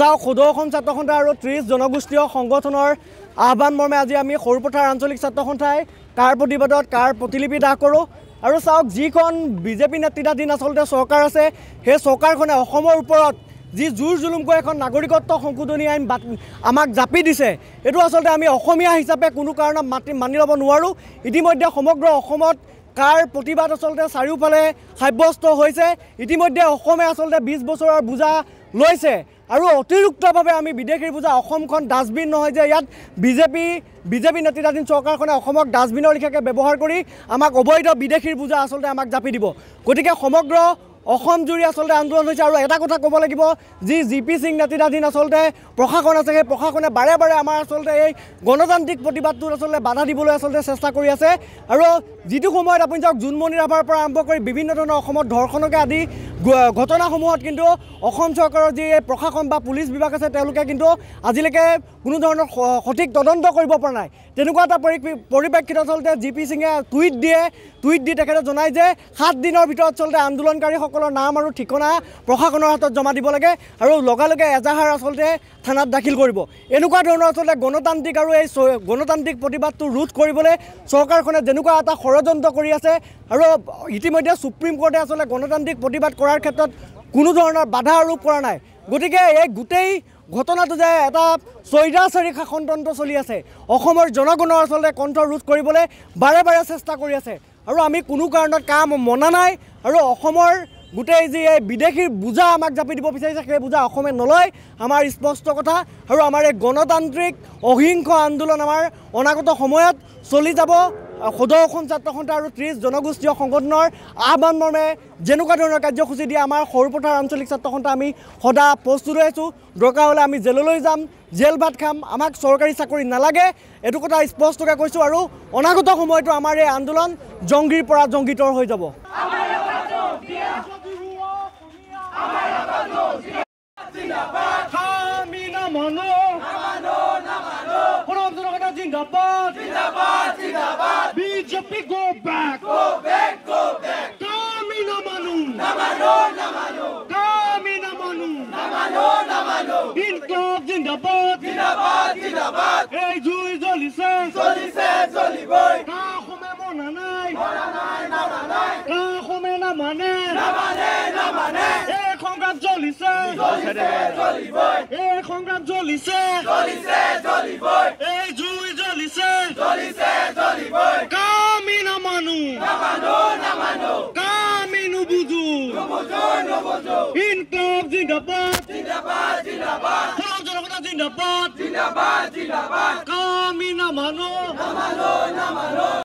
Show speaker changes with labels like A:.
A: চাওক সোধৰ অসম ছাত্ৰ সন্থা আৰু ত্ৰিছ জনগোষ্ঠীয় সংগঠনৰ আহ্বান মৰ্মে আজি আমি সৰুপথাৰ আঞ্চলিক ছাত্ৰ সন্থাই কাৰ প্ৰতিবাদত কাৰ প্ৰতিলিপি দাহ কৰোঁ আৰু চাওক যিখন বিজেপি নেতৃত্বাধীন আচলতে চৰকাৰ আছে সেই চৰকাৰখনে অসমৰ ওপৰত যি জোৰ জুলুমকৈ এখন নাগৰিকত্ব সংশোধনী আইন বাত আমাক জাপি দিছে এইটো আচলতে আমি অসমীয়া হিচাপে কোনো কাৰণত মাতি মানি ল'ব নোৱাৰোঁ ইতিমধ্যে সমগ্ৰ অসমত কাৰ প্ৰতিবাদ আচলতে চাৰিওফালে সাব্যস্ত হৈছে ইতিমধ্যে অসমে আচলতে বিছ বছৰৰ বোজা লৈছে আৰু অতিৰিক্তভাৱে আমি বিদেশী পূজা অসমখন ডাষ্টবিন নহয় যে ইয়াত বিজেপি বিজেপি নেতৃত্বাধীন চৰকাৰখনে অসমক ডাষ্টবিনৰ লেখিয়াকৈ ব্যৱহাৰ কৰি আমাক অবৈধ বিদেশীৰ পূজা আচলতে আমাক জাপি দিব গতিকে সমগ্ৰ অসম জুৰি আচলতে আন্দোলন হৈছে আৰু এটা কথা ক'ব লাগিব যি জি পি সিং নেতৃত্বাধীন আচলতে প্ৰশাসন আছে সেই প্ৰশাসনে বাৰে বাৰে আমাৰ আচলতে এই গণতান্ত্ৰিক প্ৰতিবাদটোত আচলতে বাধা দিবলৈ আচলতে চেষ্টা কৰি আছে আৰু যিটো সময়ত আপুনি চাওক জোনমণি ৰাভাৰ পৰা আৰম্ভ কৰি বিভিন্ন ধৰণৰ অসমত ধৰ্ষণকে আদি ঘটনাসমূহত কিন্তু অসম চৰকাৰৰ যি প্ৰশাসন বা পুলিচ বিভাগ আছে তেওঁলোকে কিন্তু আজিলৈকে কোনো ধৰণৰ সঠিক তদন্ত কৰিব পৰা নাই তেনেকুৱা এটা পৰি পৰিপ্ৰেক্ষিতত আচলতে জি পি সিঙে টুইট দিয়ে টুইট দি তেখেতে জনায় যে সাত দিনৰ ভিতৰত আচলতে আন্দোলনকাৰীসকলৰ নাম আৰু ঠিকনা প্ৰশাসনৰ হাতত জমা দিব লাগে আৰু লগে লগে এজাহাৰ আচলতে থানাত দাখিল কৰিব এনেকুৱা ধৰণৰ আচলতে গণতান্ত্ৰিক আৰু এই গণতান্ত্ৰিক প্ৰতিবাদটো ৰোধ কৰিবলৈ চৰকাৰখনে যেনেকুৱা এটা ষড়যন্ত্ৰ কৰি আছে আৰু ইতিমধ্যে সুপ্ৰিম কোৰ্টে আচলতে গণতান্ত্ৰিক প্ৰতিবাদ কৰি কৰাৰ ক্ষেত্ৰত কোনো ধৰণৰ বাধা আৰোপ কৰা নাই গতিকে এই গোটেই ঘটনাটো যে এটা চৈৰাচাৰী শাসনতন্ত্ৰ চলি আছে অসমৰ জনগণৰ আচলতে কণ্ঠ ৰোধ কৰিবলৈ বাৰে বাৰে চেষ্টা কৰি আছে আৰু আমি কোনো কাৰণত কাম মনা নাই আৰু অসমৰ গোটেই যি এই বিদেশীৰ বোজা আমাক জাপি দিব বিচাৰিছে সেই বোজা অসমে নলয় আমাৰ স্পষ্ট কথা আৰু আমাৰ এই গণতান্ত্ৰিক অহিংস আন্দোলন আমাৰ অনাগত সময়ত চলি যাব সোধৰ অসম ছাত্ৰ সন্থা আৰু ত্ৰিছ জনগোষ্ঠীয় সংগঠনৰ আহ্বান মৰ্মে যেনেকুৱা ধৰণৰ কাৰ্যসূচী দিয়ে আমাৰ সৰুপথাৰ আঞ্চলিক ছাত্ৰ সন্থা আমি সদা প্ৰস্তুত হৈ আছোঁ দৰকাৰ হ'লে আমি জেললৈ যাম জেল ভাত খাম আমাক চৰকাৰী চাকৰি নালাগে এইটো কথা স্পষ্টকৈ কৈছোঁ আৰু অনাগত সময়তো আমাৰ এই আন্দোলন জংগীৰ পৰা জংগীতৰ হৈ যাব Jindabad! Jindabad! Jindabad! BJP go back! Go back! Go back! Kami na manu! Na manu! Na manu! Kami na manu! Na manu! Na manu! Inkog Jindabad! Jindabad! Jindabad! Hey Jews, only sense! Only sense! Only boy! Kaho me monanai! Monanai! Namanai! Kaho me namane! Namane! Namane! Hey Congrats Jolise! Jolise! Jolly boy! Hey Congrats Jolise! Jolise! Jolly boy! Hey ইনকলাব জিন্দাবাদ জিন্দাবাদ জিন্দাবাদ সাউ জনগণ জিন্দাবাদ জিন্দাবাদ জিন্দাবাদ কামি না মানো না মানো